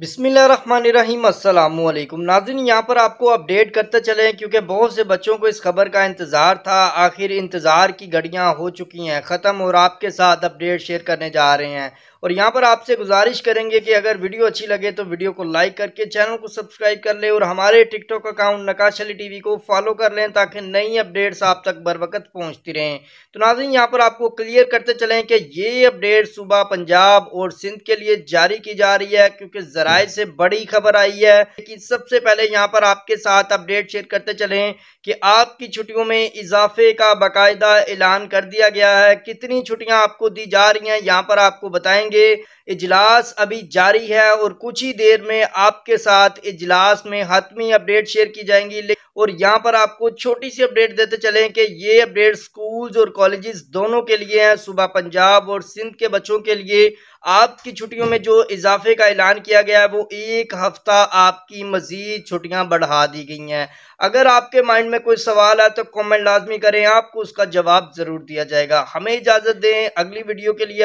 बिसमीम नाजिन यहाँ पर आपको अपडेट करते चले हैं क्योंकि बहुत से बच्चों को इस खबर का इंतज़ार था आखिर इंतज़ार की घड़ियाँ हो चुकी हैं ख़त्म और आपके साथ अपडेट शेयर करने जा रहे हैं और यहाँ पर आपसे गुजारिश करेंगे कि अगर वीडियो अच्छी लगे तो वीडियो को लाइक करके चैनल को सब्सक्राइब कर लें और हमारे TikTok account Naqash Ali TV को फॉलो कर लें ताकि नई अपडेट्स आप तक बर वक्त पहुँचती रहें तो नाजिन यहाँ पर आपको क्लियर करते चलें कि ये अपडेट सुबह पंजाब और सिंध के लिए जारी की जा रही है क्योंकि जराये से बड़ी खबर आई है लेकिन सबसे पहले यहाँ पर आपके साथ अपडेट शेयर करते चलें कि आपकी छुट्टियों में इजाफे का बाकायदा ऐलान कर दिया गया है कितनी छुट्टियां आपको दी जा रही हैं यहाँ पर आपको बताएंगे आगे इजलास अभी जारी है और कुछ ही देर में आपके साथ इजलास में हतमी अपडेट शेयर की जाएंगी और यहाँ पर आपको छोटी सी अपडेट देते चलें कि ये अपडेट स्कूल्स और कॉलेजेस दोनों के लिए हैं सुबह पंजाब और सिंध के बच्चों के लिए आपकी छुट्टियों में जो इजाफे का ऐलान किया गया है वो एक हफ्ता आपकी मजीद छुट्टियां बढ़ा दी गई हैं अगर आपके माइंड में कोई सवाल है तो कमेंट लाजमी करें आपको उसका जवाब ज़रूर दिया जाएगा हमें इजाज़त दें अगली वीडियो के लिए